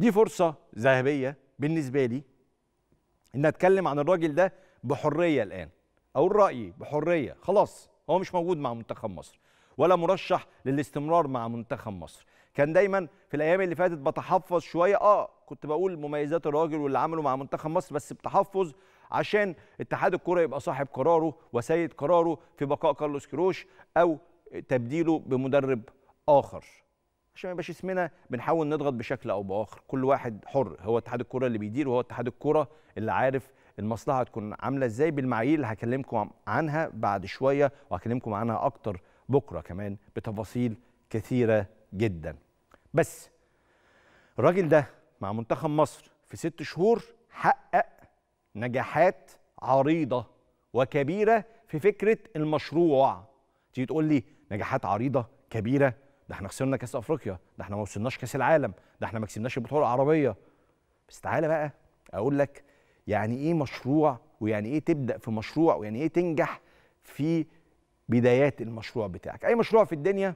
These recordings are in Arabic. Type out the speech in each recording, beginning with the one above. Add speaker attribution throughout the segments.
Speaker 1: دي فرصه ذهبيه بالنسبه لي ان اتكلم عن الراجل ده بحريه الان اقول رايي بحريه خلاص هو مش موجود مع منتخب مصر ولا مرشح للاستمرار مع منتخب مصر كان دايما في الايام اللي فاتت بتحفظ شويه اه كنت بقول مميزات الراجل واللي عمله مع منتخب مصر بس بتحفظ عشان اتحاد الكره يبقى صاحب قراره وسيد قراره في بقاء كارلوس كروش او تبديله بمدرب اخر عشان ما يبقاش اسمنا بنحاول نضغط بشكل او باخر كل واحد حر هو اتحاد الكره اللي بيدير وهو اتحاد الكره اللي عارف المصلحه هتكون عامله ازاي بالمعايير اللي هكلمكم عنها بعد شويه وهكلمكم عنها اكتر بكره كمان بتفاصيل كثيره جدا بس الراجل ده مع منتخب مصر في ست شهور حقق نجاحات عريضه وكبيره في فكره المشروع تيجي تقول لي نجاحات عريضه كبيره ده احنا خسرنا كاس افريقيا ده احنا ما وصلناش كاس العالم ده احنا ما كسبناش البطوله العربيه بس تعالى بقى اقول لك يعني ايه مشروع ويعني ايه تبدا في مشروع ويعني ايه تنجح في بدايات المشروع بتاعك اي مشروع في الدنيا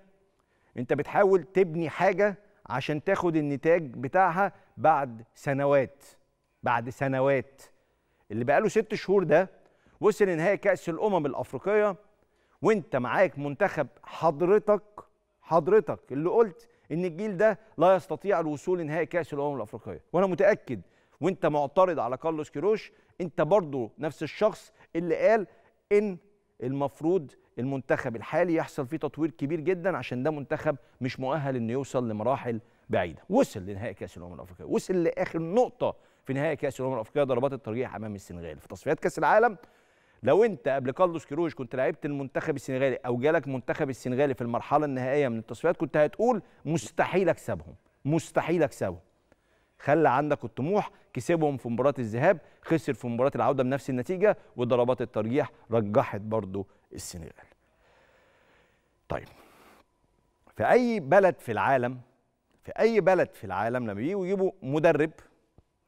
Speaker 1: انت بتحاول تبني حاجه عشان تاخد النتاج بتاعها بعد سنوات بعد سنوات اللي بقاله ست شهور ده وصل لنهائي كاس الامم الافريقيه وانت معاك منتخب حضرتك حضرتك اللي قلت ان الجيل ده لا يستطيع الوصول لنهائي كاس الامم الافريقيه وانا متاكد وانت معترض على كارلوس كيروش انت برضه نفس الشخص اللي قال ان المفروض المنتخب الحالي يحصل فيه تطوير كبير جدا عشان ده منتخب مش مؤهل انه يوصل لمراحل بعيده وصل لنهائي كاس الامم الافريقيه وصل لاخر نقطه في نهائي كاس الامم الافريقيه ضربات الترجيح امام السنغال في تصفيات كاس العالم لو انت قبل كارلوس كيروش كنت لعبت المنتخب السنغالي او جالك منتخب السنغالي في المرحله النهائيه من التصفيات كنت هتقول مستحيل اكسبهم مستحيل اكسبهم خلى عندك الطموح كسبهم في مباراه الذهاب خسر في مباراه العوده بنفس النتيجه وضربات الترجيح رجحت برضو السنغال طيب في اي بلد في العالم في اي بلد في العالم لما يجيبوا مدرب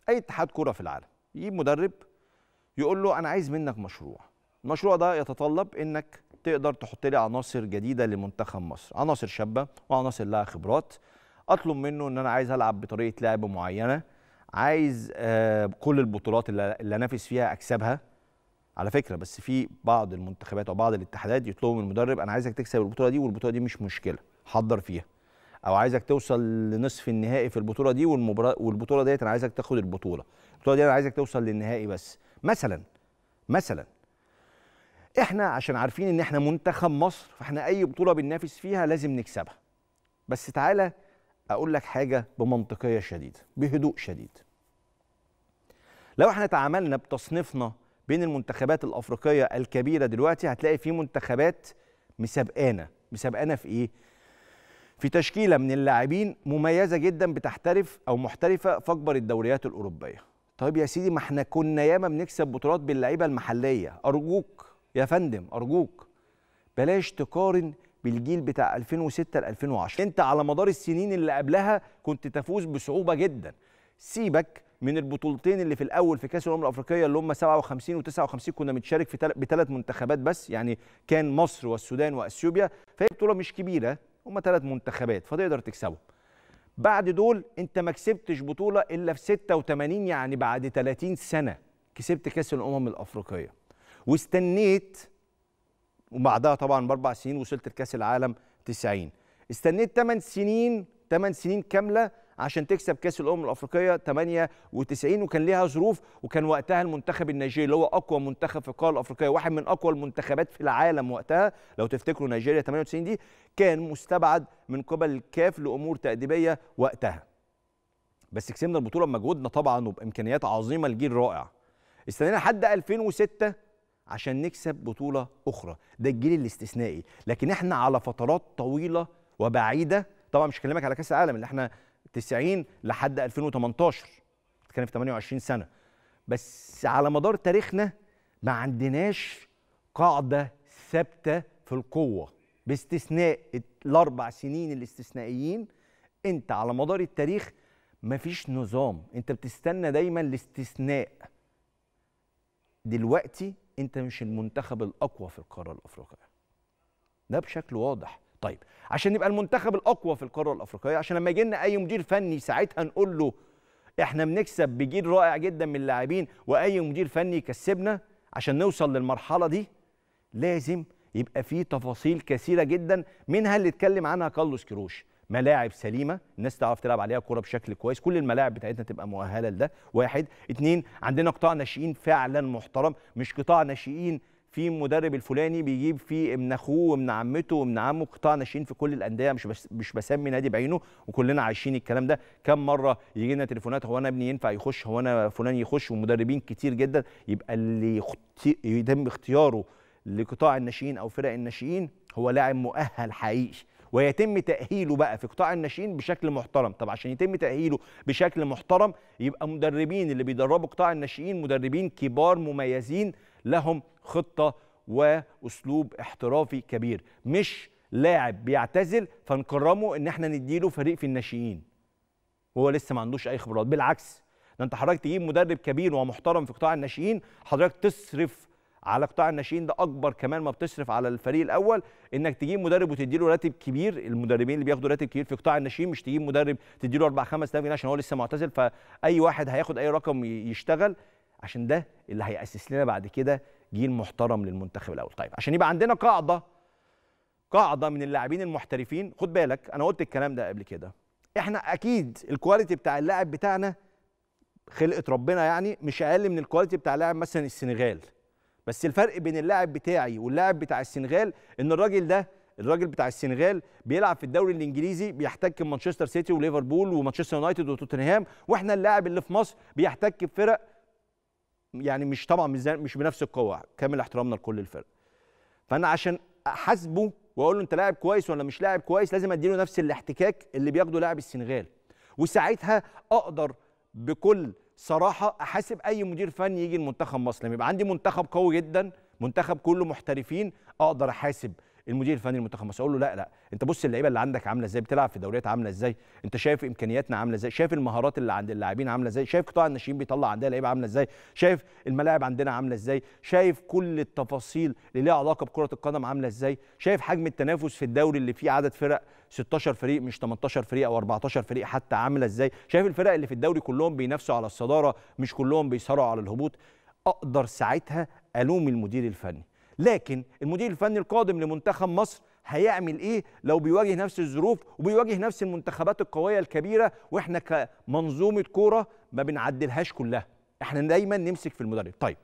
Speaker 1: اي اتحاد كره في العالم يجيب مدرب يقول له انا عايز منك مشروع المشروع ده يتطلب انك تقدر تحط لي عناصر جديده لمنتخب مصر عناصر شابه وعناصر لها خبرات اطلب منه ان انا عايز العب بطريقه لعب معينه عايز آه، كل البطولات اللي, اللي انافس فيها اكسبها على فكره بس في بعض المنتخبات او بعض الاتحادات يطلبوا من المدرب انا عايزك تكسب البطوله دي والبطوله دي مش مشكله حضر فيها او عايزك توصل لنصف النهائي في البطوله دي والمباراه والبطوله ديت انا عايزك تاخد البطوله البطوله دي انا عايزك توصل للنهائي بس مثلا مثلا احنا عشان عارفين ان احنا منتخب مصر فاحنا اي بطوله بننافس فيها لازم نكسبها بس تعالى اقول لك حاجه بمنطقيه شديده بهدوء شديد لو احنا تعاملنا بتصنيفنا بين المنتخبات الافريقيه الكبيره دلوقتي هتلاقي في منتخبات مسابقانا مسابقانا في ايه في تشكيله من اللاعبين مميزه جدا بتحترف او محترفه في اكبر الدوريات الاوروبيه طيب يا سيدي ما احنا كنا ياما بنكسب بطولات باللعيبه المحليه ارجوك يا فندم ارجوك بلاش تقارن بالجيل بتاع 2006 ل 2010 انت على مدار السنين اللي قبلها كنت تفوز بصعوبه جدا سيبك من البطولتين اللي في الاول في كاس الامم الافريقيه اللي هم 57 و59 كنا بنشارك في بثلاث منتخبات بس يعني كان مصر والسودان واثيوبيا فهي بطوله مش كبيره هم ثلاث منتخبات فتقدر تكسبهم بعد دول انت ما كسبتش بطوله الا في 86 يعني بعد 30 سنه كسبت كاس الامم الافريقيه واستنيت وبعدها طبعا باربع سنين وصلت لكاس العالم 90 استنيت 8 سنين 8 سنين كامله عشان تكسب كاس الامم الافريقيه 98 وكان ليها ظروف وكان وقتها المنتخب النيجيري اللي هو اقوى منتخب في القاره الافريقيه واحد من اقوى المنتخبات في العالم وقتها لو تفتكروا نيجيريا 98 دي كان مستبعد من قبل الكاف لامور تاديبيه وقتها بس كسبنا البطوله بمجهودنا طبعا وبامكانيات عظيمه لجيل رائع استنينا لحد 2006 عشان نكسب بطوله اخرى ده الجيل الاستثنائي لكن احنا على فترات طويله وبعيده طبعا مش هكلمك على كاس العالم اللي احنا 90 لحد 2018 بتتكلم في 28 سنه بس على مدار تاريخنا ما عندناش قاعده ثابته في القوه باستثناء الاربع سنين الاستثنائيين انت على مدار التاريخ مفيش نظام انت بتستنى دايما الاستثناء دلوقتي انت مش المنتخب الاقوى في القاره الافريقيه ده بشكل واضح طيب عشان نبقى المنتخب الاقوى في القاره الافريقيه عشان لما يجي لنا اي مدير فني ساعتها نقول له احنا بنكسب بجيل رائع جدا من اللاعبين واي مدير فني يكسبنا عشان نوصل للمرحله دي لازم يبقى في تفاصيل كثيره جدا منها اللي اتكلم عنها كارلوس كروش ملاعب سليمه الناس تعرف تلعب عليها كوره بشكل كويس كل الملاعب بتاعتنا تبقى مؤهله لده واحد اتنين عندنا قطاع ناشئين فعلا محترم مش قطاع ناشئين في مدرب الفلاني بيجيب فيه ابن اخوه وابن عمته وابن عمه قطاع ناشئين في كل الانديه مش بس مش بسمي نادي بعينه وكلنا عايشين الكلام ده كم مره يجي لنا تليفونات هو انا ابني ينفع يخش هو انا فلان يخش ومدربين كتير جدا يبقى اللي يتم اختياره لقطاع الناشئين او فرق الناشئين هو لاعب مؤهل حقيقي ويتم تأهيله بقى في قطاع الناشئين بشكل محترم طب عشان يتم تأهيله بشكل محترم يبقى مدربين اللي بيدربوا قطاع الناشئين مدربين كبار مميزين لهم خطه واسلوب احترافي كبير مش لاعب بيعتزل فنكرمه ان احنا نديله فريق في الناشئين وهو لسه ما عندوش اي خبرات بالعكس ده انت حضرتك تجيب مدرب كبير ومحترم في قطاع الناشئين حضرتك تصرف على قطاع الناشئين ده اكبر كمان ما بتصرف على الفريق الاول انك تجيب مدرب وتديله راتب كبير المدربين اللي بياخدوا راتب كبير في قطاع الناشئين مش تجيب مدرب تديله 4 5000 جنيه عشان هو لسه معتزل فاي واحد هياخد اي رقم يشتغل عشان ده اللي هيأسس لنا بعد كده جيل محترم للمنتخب الاول طيب عشان يبقى عندنا قاعده قاعده من اللاعبين المحترفين خد بالك انا قلت الكلام ده قبل كده احنا اكيد الكواليتي بتاع اللاعب بتاعنا خلقه ربنا يعني مش اقل من الكواليتي بتاع لاعب مثلا السنغال بس الفرق بين اللاعب بتاعي واللاعب بتاع السنغال ان الراجل ده الراجل بتاع السنغال بيلعب في الدوري الانجليزي بيحتك بمانشستر سيتي وليفربول ومانشستر يونايتد وتوتنهام واحنا اللاعب اللي في مصر بيحتك بفرق يعني مش طبعا مش مش بنفس القوه كامل احترامنا لكل الفرق فانا عشان احاسبه واقول له انت لاعب كويس ولا مش لاعب كويس لازم اديله نفس الاحتكاك اللي بياخده لاعب السنغال وساعتها اقدر بكل صراحه احاسب اي مدير فني يجي المنتخب مصر لما يبقى عندي منتخب قوي جدا منتخب كله محترفين اقدر احاسب المدير الفني المنتخب مصر اقول له لا لا انت بص اللعيبه اللي عندك عامله ازاي بتلعب في دوريات عامله ازاي انت شايف امكانياتنا عامله ازاي شايف المهارات اللي عند اللاعبين عامله ازاي شايف قطاع الناشئين بيطلع عندنا لعيبه عامله ازاي شايف الملاعب عندنا عامله ازاي شايف كل التفاصيل اللي ليها علاقه بكره القدم عامله ازاي شايف حجم التنافس في الدوري اللي فيه عدد فرق 16 فريق مش 18 فريق او 14 فريق حتى عامله ازاي شايف الفرق اللي في الدوري كلهم بينافسوا على الصداره مش كلهم بيصارعوا على الهبوط اقدر ساعتها الوم المدير الفني لكن المدير الفني القادم لمنتخب مصر هيعمل ايه لو بيواجه نفس الظروف وبيواجه نفس المنتخبات القويه الكبيره واحنا كمنظومه كوره ما بنعدلهاش كلها احنا دايما نمسك في المدرب طيب